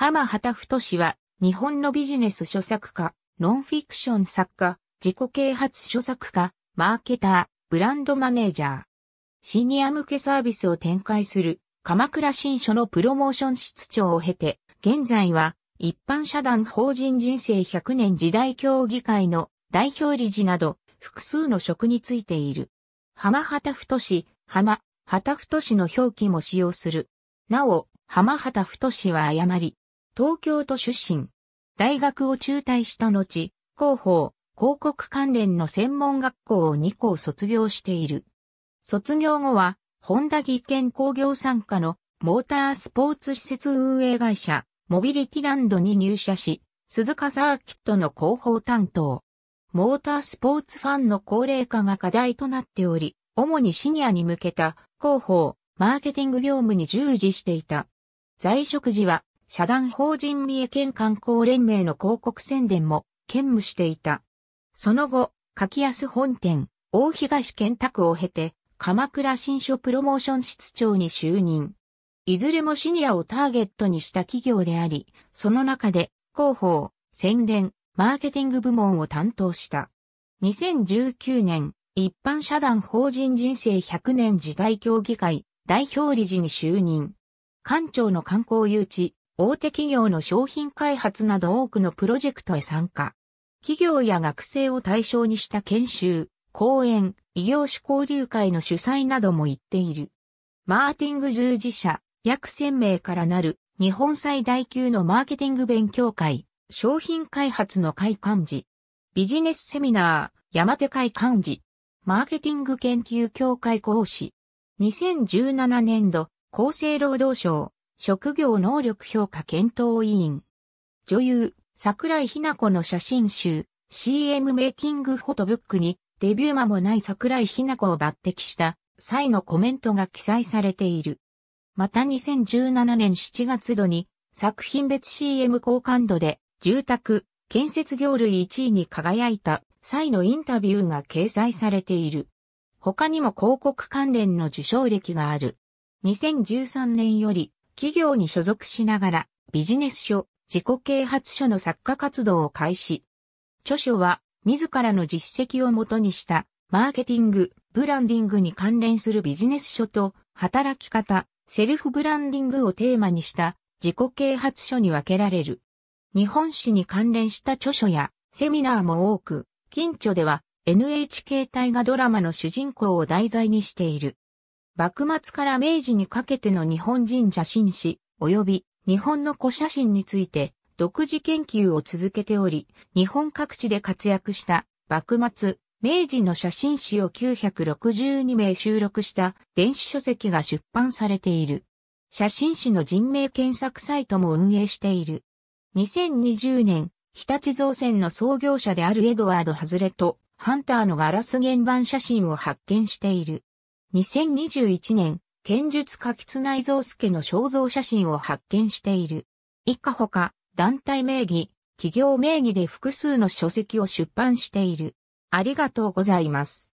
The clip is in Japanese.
浜畑太氏は、日本のビジネス書作家、ノンフィクション作家、自己啓発書作家、マーケター、ブランドマネージャー。シニア向けサービスを展開する、鎌倉新書のプロモーション室長を経て、現在は、一般社団法人人生100年時代協議会の代表理事など、複数の職についている。浜畑太氏、浜、畑太氏の表記も使用する。なお、浜畑太氏は誤り、東京都出身。大学を中退した後、広報、広告関連の専門学校を2校卒業している。卒業後は、本田技研工業参加のモータースポーツ施設運営会社、モビリティランドに入社し、鈴鹿サーキットの広報担当。モータースポーツファンの高齢化が課題となっており、主にシニアに向けた広報、マーケティング業務に従事していた。在職時は社団法人三重県観光連盟の広告宣伝も兼務していた。その後、柿安本店、大東県宅を経て、鎌倉新書プロモーション室長に就任。いずれもシニアをターゲットにした企業であり、その中で広報、宣伝、マーケティング部門を担当した。2019年、一般社団法人人生100年時代協議会代表理事に就任。館長の観光誘致、大手企業の商品開発など多くのプロジェクトへ参加。企業や学生を対象にした研修、講演、異業種交流会の主催なども行っている。マーティング従事者、約1000名からなる日本最大級のマーケティング勉強会、商品開発の会幹事、ビジネスセミナー、山手会幹事、マーケティング研究協会講師、2017年度、厚生労働省、職業能力評価検討委員。女優、桜井ひな子の写真集、CM メイキングフォトブックに、デビュー間もない桜井ひな子を抜擢した際のコメントが記載されている。また2017年7月度に、作品別 CM 好感度で、住宅、建設業類1位に輝いた際のインタビューが掲載されている。他にも広告関連の受賞歴がある。2013年より企業に所属しながらビジネス書、自己啓発書の作家活動を開始。著書は自らの実績をもとにしたマーケティング、ブランディングに関連するビジネス書と働き方、セルフブランディングをテーマにした自己啓発書に分けられる。日本史に関連した著書やセミナーも多く、近所では NHK 大河ドラマの主人公を題材にしている。幕末から明治にかけての日本人写真史、及び日本の古写真について、独自研究を続けており、日本各地で活躍した幕末、明治の写真誌を962名収録した電子書籍が出版されている。写真誌の人名検索サイトも運営している。2020年、日立造船の創業者であるエドワード・ハズレと、ハンターのガラス原版写真を発見している。2021年、剣術家吉内蔵介の肖像写真を発見している。以下ほか、団体名義、企業名義で複数の書籍を出版している。ありがとうございます。